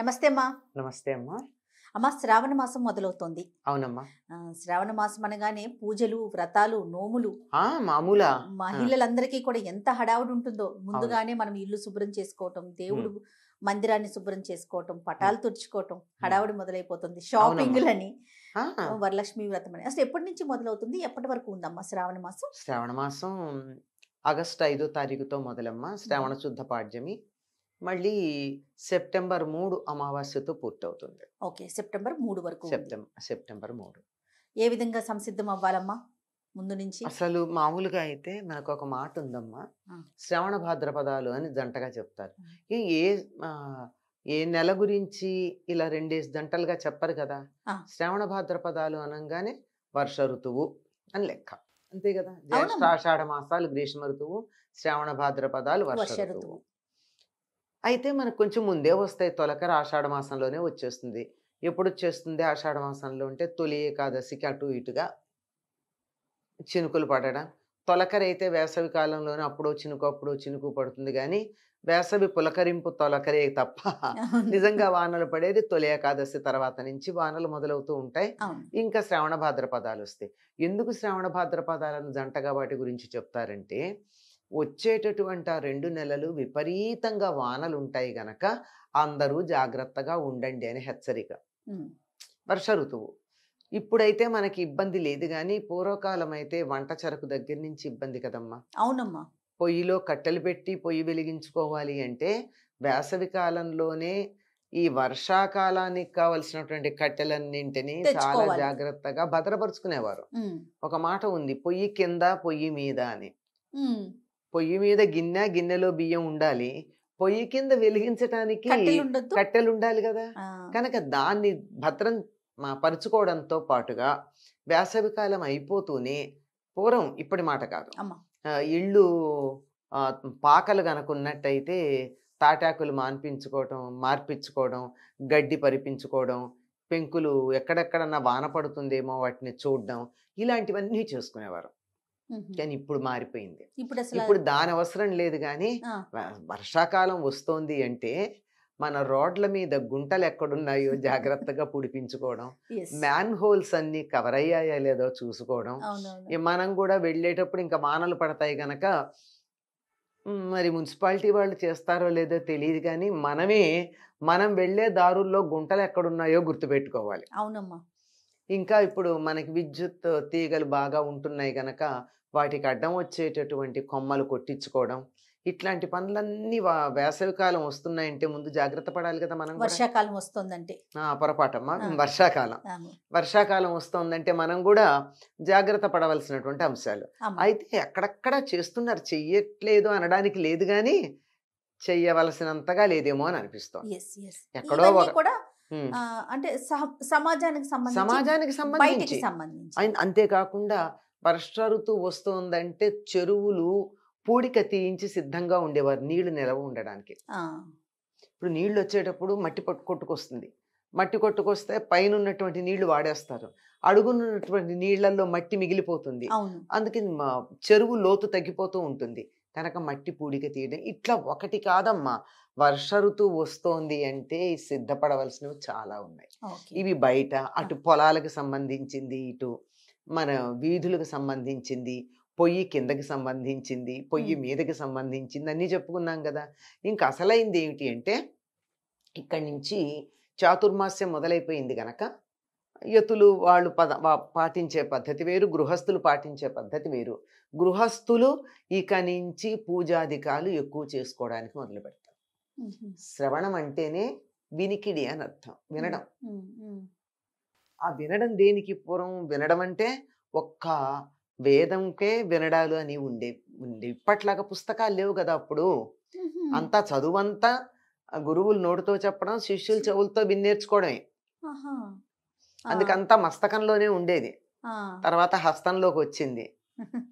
నమస్తే అమ్మా నమస్తే అమ్మా అమ్మా శ్రావణ మాసం మొదలవుతోంది అవునమ్మా శ్రావణ మాసం అనగానే పూజలు వ్రతాలు నోములు మామూలా మహిళలందరికీ కూడా ఎంత హడావుడు ఉంటుందో ముందుగానే మనం ఇల్లు శుభ్రం చేసుకోవటం దేవుడు మందిరాన్ని శుభ్రం చేసుకోవటం పటాలు తుడుచుకోవటం హడావుడి మొదలైపోతుంది షాపింగ్లని వరలక్ష్మి వ్రతం అని అసలు ఎప్పటి నుంచి మొదలవుతుంది ఎప్పటి వరకు ఉందమ్మా శ్రావణ మాసం శ్రావణ మాసం ఆగస్ట్ ఐదో తారీఖుతో మొదలమ్మా శ్రావణ శుద్ధ పాడ్యమి మళ్ళీ సెప్టెంబర్ మూడు అమావాస్యతో పూర్తవుతుంది ఓకే సెప్టెంబర్ మూడు వరకు సెప్టెంబర్ సెప్టెంబర్ మూడు ఏ విధంగా సంసిద్ధం అవ్వాలమ్మా ముందు నుంచి అసలు మామూలుగా అయితే మనకు ఒక మాట ఉందమ్మా శ్రవణ భాద్రపదాలు అని జంటగా చెప్తారు ఏ ఏ నెల గురించి ఇలా రెండేసి జంటలుగా చెప్పరు కదా శ్రవణ భాద్రపదాలు అనగానే వర్ష ఋతువు అని లెక్క అంతే కదా జ్యేష్ఠ ఆషాఢ మాసాలు గ్రీష్మ ఋతువు శ్రవణ భాద్రపదాలు వర్ష ఋతువు అయితే మనకు కొంచెం ముందే వస్తాయి తొలకర ఆషాఢ మాసంలోనే వచ్చేస్తుంది ఎప్పుడు వచ్చేస్తుంది ఆషాఢ మాసంలో ఉంటే తొలి ఏకాదశికి అటు ఇటుగా చినుకులు పడడం తొలకర అయితే వేసవి కాలంలోనే అప్పుడో చినుకు అప్పుడో చినుకు పడుతుంది కానీ వేసవి పులకరింపు తొలకరే తప్ప నిజంగా వానలు పడేది తొలి ఏకాదశి తర్వాత నుంచి వానలు మొదలవుతూ ఉంటాయి ఇంకా శ్రావణ భాద్రపదాలు వస్తాయి ఎందుకు శ్రావణ భాద్రపదాలను జంటగా వాటి గురించి చెప్తారంటే వచ్చేటటువంటి రెండు నెలలు విపరీతంగా వానలు ఉంటాయి గనక అందరూ జాగ్రత్తగా ఉండండి అని హెచ్చరిక వర్ష ఋతువు ఇప్పుడైతే మనకి ఇబ్బంది లేదు కానీ పూర్వకాలం అయితే వంట చెరకు దగ్గర నుంచి ఇబ్బంది కదమ్మా అవునమ్మా పొయ్యిలో కట్టెలు పెట్టి పొయ్యి వెలిగించుకోవాలి అంటే వేసవి కాలంలోనే ఈ వర్షాకాలానికి కావలసినటువంటి కట్టెలన్నింటినీ చాలా జాగ్రత్తగా భద్రపరుచుకునేవారు ఒక మాట ఉంది పొయ్యి కింద పొయ్యి మీద అని పొయ్యి మీద గిన్నె గిన్నెలో బియ్యం ఉండాలి పొయ్యి కింద వెలిగించడానికి కట్టెలు ఉండాలి కదా కనుక దాన్ని భద్రం పరుచుకోవడంతో పాటుగా వేసవి కాలం అయిపోతూనే పూర్వం ఇప్పటి మాట కాదు ఇళ్ళు పాకలు కనుకున్నట్టయితే తాటాకులు మాన్పించుకోవడం మార్పించుకోవడం గడ్డి పరిపించుకోవడం పెంకులు ఎక్కడెక్కడన్నా వాన పడుతుందేమో వాటిని చూడడం ఇలాంటివన్నీ చేసుకునేవారు కానీ ఇప్పుడు మారిపోయింది ఇప్పుడు ఇప్పుడు దాని అవసరం లేదు కానీ వర్షాకాలం వస్తోంది అంటే మన రోడ్ల మీద గుంటలు ఎక్కడున్నాయో జాగ్రత్తగా పుడిపించుకోవడం మ్యాన్ హోల్స్ అన్ని కవర్ అయ్యాయా లేదో చూసుకోవడం మనం కూడా వెళ్ళేటప్పుడు ఇంకా మానలు పడతాయి గనక మరి మున్సిపాలిటీ వాళ్ళు చేస్తారో లేదో తెలియదు కానీ మనమే మనం వెళ్ళే దారుల్లో గుంటలు ఎక్కడున్నాయో గుర్తుపెట్టుకోవాలి అవునమ్మా ఇంకా ఇప్పుడు మనకి విద్యుత్ తీగలు బాగా ఉంటున్నాయి కనుక వాటికి అడ్డం వచ్చేటటువంటి కొమ్మలు కొట్టించుకోవడం ఇట్లాంటి పనులన్నీ వేసవికాలం వస్తున్నాయంటే ముందు జాగ్రత్త పడాలి కదా మనం వర్షాకాలం వస్తుందంటే పొరపాటమ్మా వర్షాకాలం వర్షాకాలం వస్తుందంటే మనం కూడా జాగ్రత్త పడవలసినటువంటి అంశాలు అయితే ఎక్కడక్కడ చేస్తున్నారు చెయ్యట్లేదు అనడానికి లేదు కానీ చెయ్యవలసినంతగా లేదేమో అని అనిపిస్తుంది ఎక్కడో కూడా అంటే సమాజానికి సమాజానికి సంబంధించి సంబంధించి అంతేకాకుండా వర్ష ఋతువు వస్తుందంటే చెరువులు పూడిక తీయించి సిద్ధంగా ఉండేవారు నీళ్లు నిలవ ఉండడానికి ఇప్పుడు నీళ్లు వచ్చేటప్పుడు మట్టి పట్టు కొట్టుకొస్తుంది మట్టి కొట్టుకొస్తే పైన ఉన్నటువంటి నీళ్లు వాడేస్తారు అడుగునున్నటువంటి నీళ్లలో మట్టి మిగిలిపోతుంది అందుకని చెరువు లోతు తగ్గిపోతూ ఉంటుంది కనుక మట్టి పూడిక తీయడం ఇట్లా ఒకటి కాదమ్మా వర్ష ఋతువు వస్తోంది అంటే సిద్ధపడవలసినవి చాలా ఉన్నాయి ఇవి బయట అటు పొలాలకు సంబంధించింది ఇటు మన వీధులకు సంబంధించింది పొయ్యి కిందకి సంబంధించింది పొయ్యి మీదకి సంబంధించింది అన్నీ చెప్పుకున్నాం కదా ఇంకా అసలైంది ఏమిటి అంటే ఇక్కడి నుంచి చాతుర్మాస్యం మొదలైపోయింది గనక యతులు వాళ్ళు పద పాటించే పద్ధతి వేరు గృహస్థులు పాటించే పద్ధతి వేరు గృహస్థులు ఇక నుంచి పూజాధికాలు ఎక్కువ చేసుకోవడానికి మొదలు శ్రవణం అంటేనే వినికిడి అని అర్థం వినడం ఆ వినడం దేనికి పూర్వం వినడం అంటే ఒక్క వేదంకే వినడాలు అని ఉండే ఉండే ఇప్పట్లాగా పుస్తకాలు లేవు కదా అప్పుడు అంతా చదువంతా గురువులు నోటితో చెప్పడం శిష్యులు చెవులతో విన్నేర్చుకోవడమే అందుకంతా మస్తకంలోనే ఉండేది తర్వాత హస్తంలోకి వచ్చింది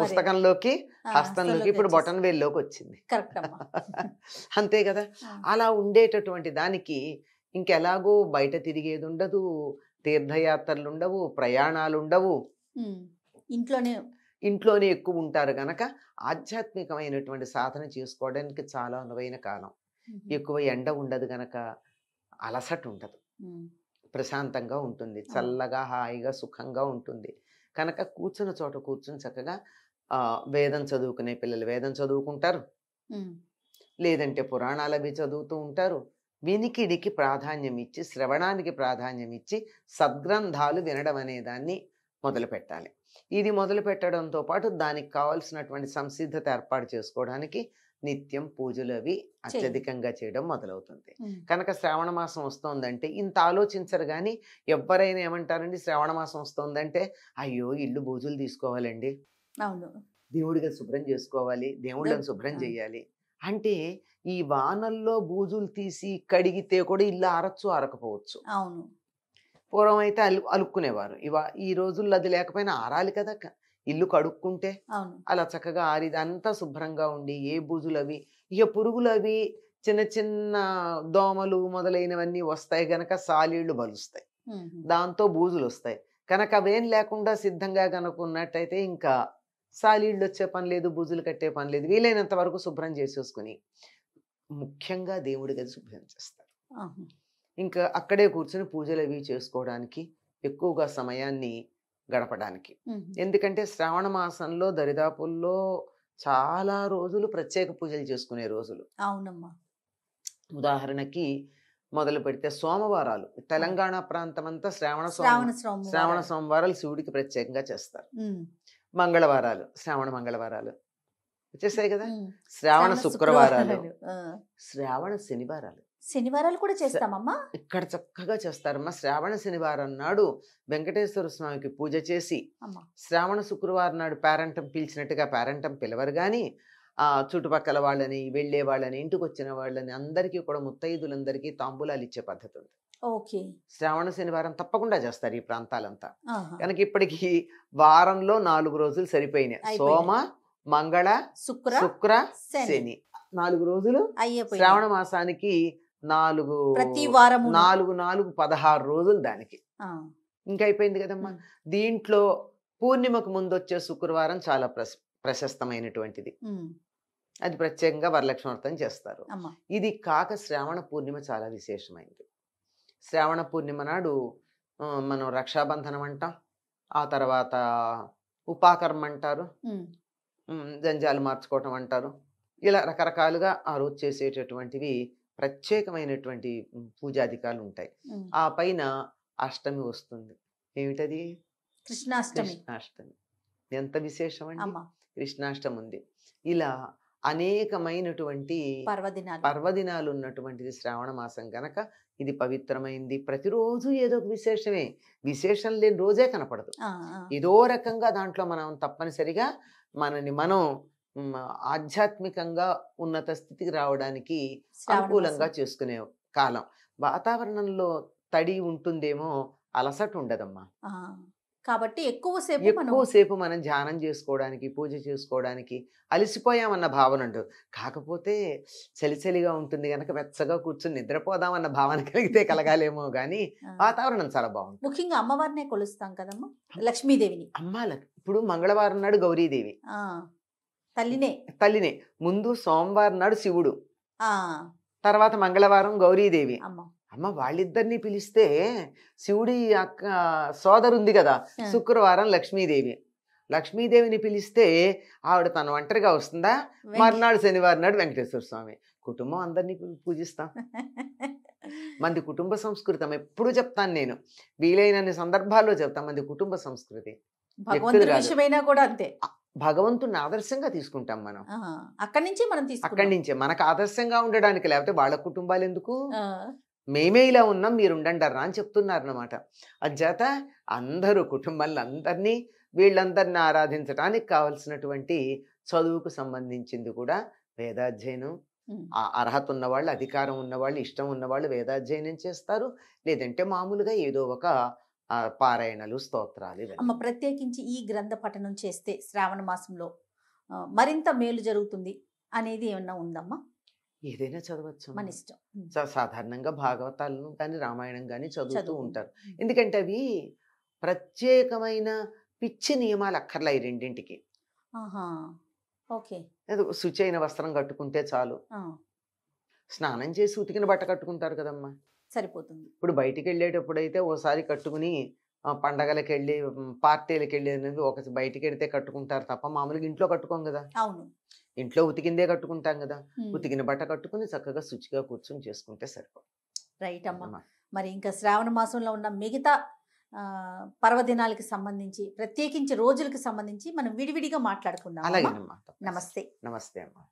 పుస్తకంలోకి హస్తంలోకి ఇప్పుడు బొటన్ వేల్లోకి వచ్చింది అంతే కదా అలా ఉండేటటువంటి దానికి ఇంకెలాగో బయట తిరిగేది ఉండదు తీర్థయాత్రలు ఉండవు ప్రయాణాలు ఉండవు ఇంట్లోనే ఇంట్లోనే ఎక్కువ ఉంటారు గనక ఆధ్యాత్మికమైనటువంటి సాధన చేసుకోవడానికి చాలా అనువైన కాలం ఎక్కువ ఎండ ఉండదు గనక అలసట ఉండదు ప్రశాంతంగా ఉంటుంది చల్లగా హాయిగా సుఖంగా ఉంటుంది కనుక కూర్చున్న చోట కూర్చుని చక్కగా వేదం చదువుకునే పిల్లలు వేదం చదువుకుంటారు లేదంటే పురాణాలు అవి చదువుతూ ఉంటారు వినికిడికి ప్రాధాన్యం ఇచ్చి శ్రవణానికి ప్రాధాన్యం ఇచ్చి సద్గ్రంథాలు వినడం అనే దాన్ని మొదలు పెట్టాలి ఇది మొదలు పెట్టడంతో పాటు దానికి కావాల్సినటువంటి సంసిద్ధత ఏర్పాటు చేసుకోవడానికి నిత్యం పూజలు అవి అత్యధికంగా చేయడం మొదలవుతుంది కనుక శ్రావణ మాసం వస్తోందంటే ఇంత ఆలోచించరు కానీ ఎవరైనా ఏమంటారండి శ్రావణ మాసం వస్తోందంటే అయ్యో ఇల్లు పూజలు తీసుకోవాలండి అవును దేవుడిగా శుభ్రం చేసుకోవాలి దేవుళ్ళని శుభ్రం చేయాలి అంటే ఈ వానల్లో బూజులు తీసి కడిగితే కూడా ఇల్లు ఆరచ్చు ఆరకపోవచ్చు అవును పూర్వం అయితే అలు అలుక్కునేవారు ఇవా ఈ రోజుల్లో అది లేకపోయినా ఆరాలి కదా ఇల్లు కడుక్కుంటే అలా చక్కగా ఆరి అంతా శుభ్రంగా ఉండి ఏ బూజులు అవి ఇక పురుగులు అవి చిన్న చిన్న దోమలు మొదలైనవన్నీ వస్తాయి గనక సాలీళ్లు బలుస్తాయి దాంతో బూజులు వస్తాయి కనుక అవేం లేకుండా సిద్ధంగా కనుక ఉన్నట్టయితే ఇంకా సాలీళ్ళు వచ్చే పని లేదు బూజులు కట్టే పని లేదు వీలైనంత వరకు శుభ్రం చేసేసుకుని ముఖ్యంగా దేవుడి గది శుభ్రం చేస్తారు ఇంకా అక్కడే కూర్చొని పూజలు అవి చేసుకోవడానికి ఎక్కువగా సమయాన్ని గడపడానికి ఎందుకంటే శ్రావణ మాసంలో దరిదాపుల్లో చాలా రోజులు ప్రత్యేక పూజలు చేసుకునే రోజులు అవునమ్మా ఉదాహరణకి మొదలు పెడితే సోమవారాలు తెలంగాణ ప్రాంతం అంతా శ్రావణ శ్రావణ సోమవారాలు శివుడికి ప్రత్యేకంగా చేస్తారు మంగళవారాలు శ్రావణ మంగళవారాలు వచ్చేసాయి కదా శ్రావణ శుక్రవారాలు శ్రావణ శనివారాలు శనివారాలు కూడా చేస్తామమ్మా ఇక్కడ చక్కగా చేస్తారమ్మా శ్రావణ శనివారం నాడు వెంకటేశ్వర స్వామికి పూజ చేసి శ్రావణ శుక్రవారం నాడు పేరంటం పిలిచినట్టుగా పేరంటం పిలవరు కానీ ఆ చుట్టుపక్కల వాళ్ళని వెళ్ళే వాళ్ళని ఇంటికి వచ్చిన వాళ్ళని అందరికీ కూడా ముత్తైదులందరికీ తాంబూలాలు ఇచ్చే పద్ధతి ఉంది ఓకే శ్రావణ శనివారం తప్పకుండా చేస్తారు ఈ ప్రాంతాలంతా కనుక ఇప్పటికి వారంలో నాలుగు రోజులు సరిపోయినాయి సోమ మంగళ శుక్ర శుక్ర శని నాలుగు రోజులు శ్రావణ మాసానికి నాలుగు ప్రతి వారం నాలుగు నాలుగు పదహారు రోజులు దానికి ఇంకా అయిపోయింది కదమ్మా దీంట్లో పూర్ణిమకు ముందు వచ్చే శుక్రవారం చాలా ప్రశస్తమైనటువంటిది అది ప్రత్యేకంగా వరలక్ష్మి వ్రతం చేస్తారు ఇది కాక శ్రావణ పూర్ణిమ చాలా విశేషమైంది శ్రావణ పూర్ణిమ నాడు మనం రక్షాబంధనం అంటాం ఆ తర్వాత ఉపాకర్మ అంటారు జంజాలు మార్చుకోవటం అంటారు ఇలా రకరకాలుగా ఆ రోజు చేసేటటువంటివి ప్రత్యేకమైనటువంటి పూజాధికాలు ఉంటాయి ఆ పైన అష్టమి వస్తుంది ఏమిటది కృష్ణాష్టమి కృష్ణాష్టమి ఎంత విశేషమైన కృష్ణాష్టమి ఉంది ఇలా అనేకమైనటువంటి పర్వదినాలు పర్వదినాలు ఉన్నటువంటిది శ్రావణ మాసం కనుక ఇది పవిత్రమైంది ప్రతిరోజు ఏదో ఒక విశేషమే విశేషం లేని రోజే కనపడదు ఏదో రకంగా దాంట్లో మనం తప్పనిసరిగా మనని మనం ఆధ్యాత్మికంగా ఉన్నత స్థితికి రావడానికి అనుకూలంగా చేసుకునే కాలం వాతావరణంలో తడి ఉంటుందేమో అలసట ఉండదమ్మా కాబట్టి ఎక్కువసేపు ఎక్కువసేపు మనం ధ్యానం చేసుకోవడానికి పూజ చేసుకోవడానికి అలసిపోయామన్న భావన ఉండదు కాకపోతే చలిచలిగా ఉంటుంది కనుక వెచ్చగా కూర్చుని నిద్రపోదామన్న భావన కలిగితే కలగాలేమో కానీ వాతావరణం చాలా బాగుంది ముఖ్యంగా అమ్మవారినే కొలుస్తాం కదమ్మా లక్ష్మీదేవిని అమ్మ ఇప్పుడు మంగళవారం నాడు గౌరీదేవి తల్లినే తల్లినే ముందు సోమవారం నాడు శివుడు తర్వాత మంగళవారం గౌరీదేవి అమ్మ అమ్మ వాళ్ళిద్దరిని పిలిస్తే శివుడి అక్క సోదరుంది కదా శుక్రవారం లక్ష్మీదేవి లక్ష్మీదేవిని పిలిస్తే ఆవిడ తన ఒంటరిగా వస్తుందా మర్నాడు శనివారం నాడు వెంకటేశ్వర స్వామి కుటుంబం అందరినీ పూజిస్తాం మంది కుటుంబ సంస్కృతం ఎప్పుడు చెప్తాను నేను వీలైనన్ని సందర్భాల్లో చెప్తాను మంది కుటుంబ సంస్కృతి కూడా అంతే భగవంతుని ఆదర్శంగా తీసుకుంటాం మనం అక్కడి నుంచి మనం అక్కడి నుంచే మనకు ఆదర్శంగా ఉండడానికి లేకపోతే వాళ్ళ కుటుంబాలు ఎందుకు మేమే ఇలా ఉన్నాం మీరు ఉండండర్రా అని చెప్తున్నారు అనమాట అజ్జాత అందరూ కుటుంబాలందరినీ వీళ్ళందరినీ ఆరాధించడానికి కావలసినటువంటి చదువుకు సంబంధించింది కూడా వేదాధ్యయనం అర్హత ఉన్నవాళ్ళు అధికారం ఉన్నవాళ్ళు ఇష్టం ఉన్నవాళ్ళు వేదాధ్యయనం చేస్తారు లేదంటే మామూలుగా ఏదో ఒక పారాయణలు స్తోత్రాలు అమ్మ ప్రత్యేకించి ఈ గ్రంథ పఠనం చేస్తే శ్రావణ మాసంలో మరింత మేలు జరుగుతుంది అనేది ఏమన్నా ఉందమ్మా ఏదైనా చదవచ్చు మన ఇష్టం సాధారణంగా భాగవతాలను కానీ రామాయణం కానీ చదువుతూ ఉంటారు ఎందుకంటే అవి ప్రత్యేకమైన పిచ్చి నియమాలు అక్కర్లే రెండింటికి శుచి అయిన వస్త్రం కట్టుకుంటే చాలు స్నానం చేసి ఉతికిన బట్ట కట్టుకుంటారు కదమ్మా సరిపోతుంది ఇప్పుడు బయటికి వెళ్ళేటప్పుడు అయితే ఓసారి కట్టుకుని పండగలకు వెళ్ళి పార్టీలకు వెళ్ళి అనేది ఒక బయటికి వెడితే కట్టుకుంటారు తప్ప మామూలుగా ఇంట్లో కట్టుకోం కదా అవును ఇంట్లో ఉతికిందే కట్టుకుంటాం కదా ఉతికిన బట్ట కట్టుకుని చక్కగా శుచిగా కూర్చొని చేసుకుంటే సరిపోదు రైట్ అమ్మా మరి ఇంకా శ్రావణ మాసంలో ఉన్న మిగతా పర్వదినాలకి సంబంధించి ప్రత్యేకించి రోజులకు సంబంధించి మనం విడివిడిగా మాట్లాడుకుందాం అలాగే నమస్తే నమస్తే అమ్మా